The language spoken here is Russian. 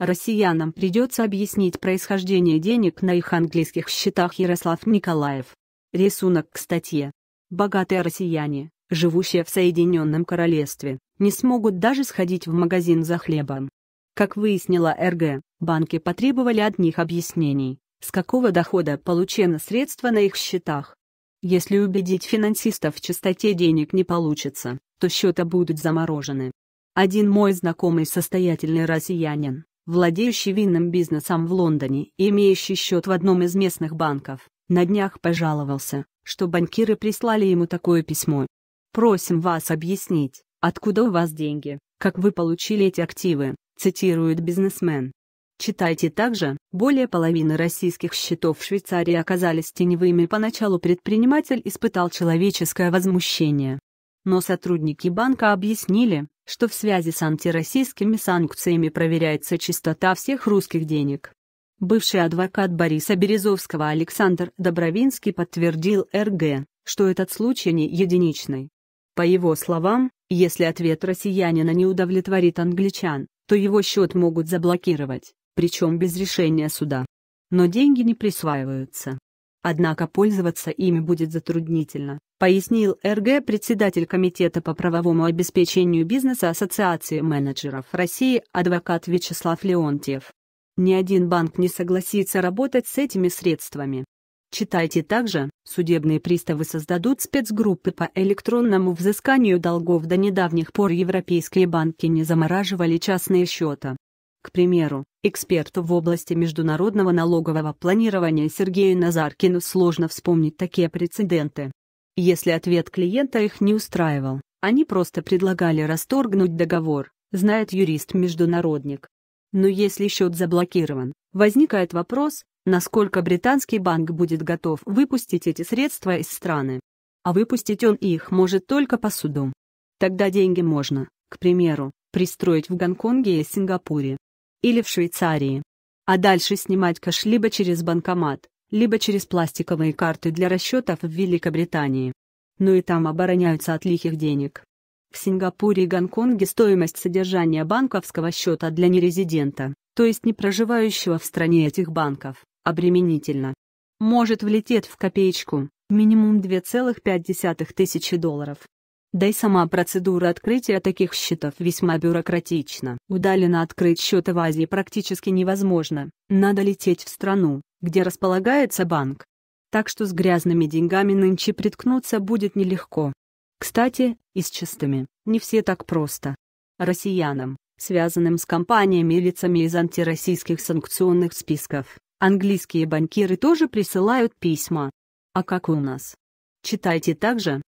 Россиянам придется объяснить происхождение денег на их английских счетах Ярослав Николаев. Рисунок к статье. Богатые россияне, живущие в Соединенном Королевстве, не смогут даже сходить в магазин за хлебом. Как выяснила РГ, банки потребовали от них объяснений, с какого дохода получены средства на их счетах. Если убедить финансистов в чистоте денег не получится, то счета будут заморожены. Один мой знакомый состоятельный россиянин, владеющий винным бизнесом в Лондоне и имеющий счет в одном из местных банков, на днях пожаловался, что банкиры прислали ему такое письмо. «Просим вас объяснить, откуда у вас деньги, как вы получили эти активы», цитирует бизнесмен. Читайте также, более половины российских счетов в Швейцарии оказались теневыми. Поначалу предприниматель испытал человеческое возмущение. Но сотрудники банка объяснили, что в связи с антироссийскими санкциями проверяется чистота всех русских денег. Бывший адвокат Бориса Березовского Александр Добровинский подтвердил РГ, что этот случай не единичный. По его словам, если ответ россиянина не удовлетворит англичан, то его счет могут заблокировать, причем без решения суда. Но деньги не присваиваются. Однако пользоваться ими будет затруднительно, пояснил РГ, председатель Комитета по правовому обеспечению бизнеса Ассоциации менеджеров России, адвокат Вячеслав Леонтьев. Ни один банк не согласится работать с этими средствами. Читайте также, судебные приставы создадут спецгруппы по электронному взысканию долгов до недавних пор европейские банки не замораживали частные счета. К примеру, эксперту в области международного налогового планирования Сергею Назаркину сложно вспомнить такие прецеденты. Если ответ клиента их не устраивал, они просто предлагали расторгнуть договор, знает юрист-международник. Но если счет заблокирован, возникает вопрос, насколько британский банк будет готов выпустить эти средства из страны. А выпустить он их может только по суду. Тогда деньги можно, к примеру, пристроить в Гонконге и Сингапуре. Или в Швейцарии. А дальше снимать кэш либо через банкомат, либо через пластиковые карты для расчетов в Великобритании. Но ну и там обороняются от лихих денег. В Сингапуре и Гонконге стоимость содержания банковского счета для нерезидента, то есть не проживающего в стране этих банков, обременительно. Может влететь в копеечку, минимум 2,5 тысячи долларов. Да и сама процедура открытия таких счетов весьма бюрократична. Удаленно открыть счет в Азии практически невозможно, надо лететь в страну, где располагается банк, так что с грязными деньгами нынче приткнуться будет нелегко. Кстати, и с чистыми, не все так просто. Россиянам, связанным с компаниями и лицами из антироссийских санкционных списков, английские банкиры тоже присылают письма. А как у нас. Читайте также